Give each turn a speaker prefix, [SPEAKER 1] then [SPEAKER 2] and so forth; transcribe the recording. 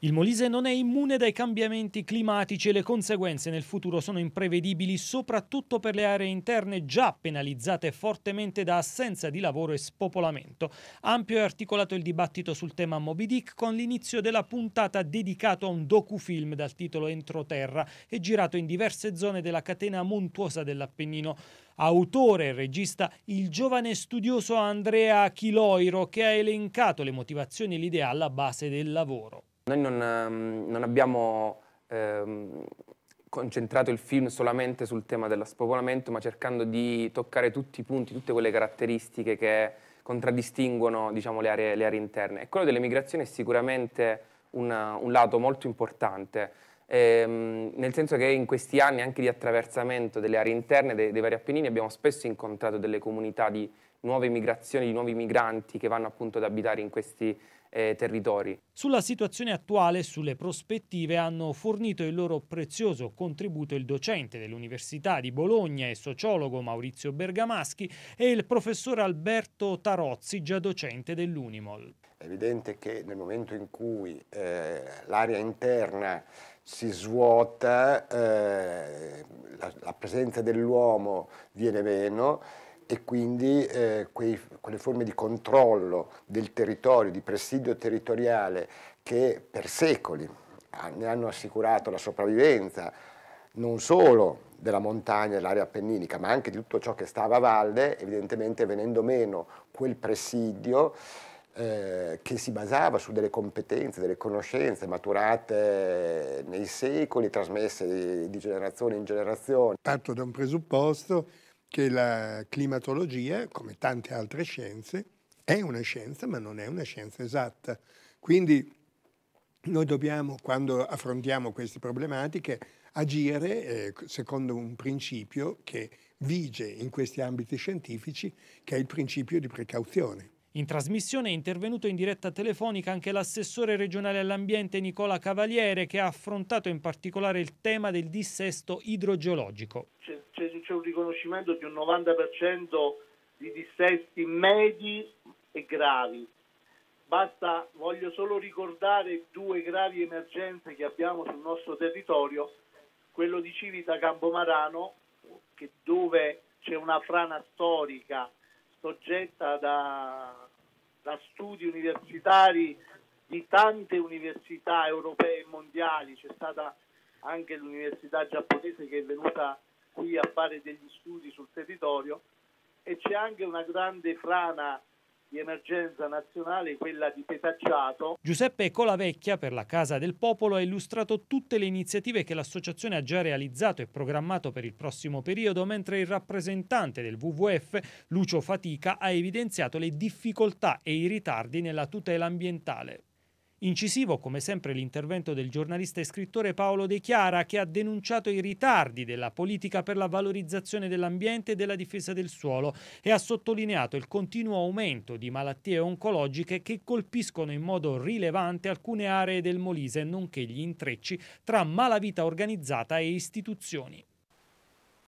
[SPEAKER 1] Il Molise non è immune dai cambiamenti climatici e le conseguenze nel futuro sono imprevedibili soprattutto per le aree interne già penalizzate fortemente da assenza di lavoro e spopolamento. Ampio e articolato il dibattito sul tema Moby Dick con l'inizio della puntata dedicato a un docufilm dal titolo Entroterra e girato in diverse zone della catena montuosa dell'Appennino autore e regista il giovane studioso Andrea Chiloiro che ha elencato le motivazioni e l'idea alla base del lavoro.
[SPEAKER 2] Noi non, ehm, non abbiamo ehm, concentrato il film solamente sul tema dello spopolamento, ma cercando di toccare tutti i punti, tutte quelle caratteristiche che contraddistinguono diciamo, le, aree, le, aree, interne. E quello dell'emigrazione è sicuramente una, un lato molto importante ehm, nel senso che in questi anni anche di attraversamento delle aree interne dei, dei vari Appennini abbiamo spesso incontrato delle comunità di nuove migrazioni, di nuovi migranti che vanno appunto ad abitare in questi eh, territori. Sulla situazione
[SPEAKER 1] attuale e sulle prospettive hanno fornito il loro prezioso contributo il docente dell'Università di Bologna e sociologo Maurizio Bergamaschi e il professor Alberto Tarozzi, già docente dell'Unimol
[SPEAKER 3] evidente che nel momento in cui eh, l'area interna si svuota, eh, la, la, presenza dell'uomo viene meno e quindi eh, quei, quelle forme di controllo del territorio, di presidio territoriale che per secoli ne hanno assicurato la sopravvivenza, non solo della montagna e dell'area appenninica, ma anche di tutto ciò che stava a valle, evidentemente venendo meno quel presidio, eh, che si basava su delle competenze, delle conoscenze maturate nei secoli, trasmesse di, di generazione in generazione.
[SPEAKER 4] Parto da un presupposto che la climatologia, come tante altre scienze, è una scienza, ma non è una scienza esatta. Quindi noi dobbiamo, quando affrontiamo queste problematiche, agire eh, secondo un principio che vige in questi ambiti scientifici, che è il principio di precauzione.
[SPEAKER 1] In trasmissione è intervenuto in diretta telefonica anche l'assessore regionale all'ambiente Nicola Cavaliere che ha affrontato in particolare il tema del dissesto idrogeologico.
[SPEAKER 5] C'è un riconoscimento di un 90% di dissesti medi e gravi. Basta, voglio solo ricordare due gravi emergenze che abbiamo sul nostro territorio, quello di Civita Campomarano, dove c'è una frana storica soggetta da, da studi universitari di tante università europee e mondiali, c'è stata anche l'università giapponese che è venuta qui a fare degli studi sul territorio e c'è anche una grande frana di emergenza nazionale, quella di Petacciato.
[SPEAKER 1] Giuseppe Colavecchia per la Casa del Popolo ha illustrato tutte le iniziative che l'associazione ha già realizzato e programmato per il prossimo periodo, mentre il rappresentante del WWF, Lucio Fatica, ha evidenziato le difficoltà e i ritardi nella tutela ambientale. Incisivo come sempre l'intervento del giornalista e scrittore Paolo De Chiara che ha denunciato i ritardi della politica per la valorizzazione dell'ambiente e della difesa del suolo e ha sottolineato il continuo aumento di malattie oncologiche che colpiscono in modo rilevante alcune aree del Molise nonché gli intrecci tra malavita organizzata e istituzioni.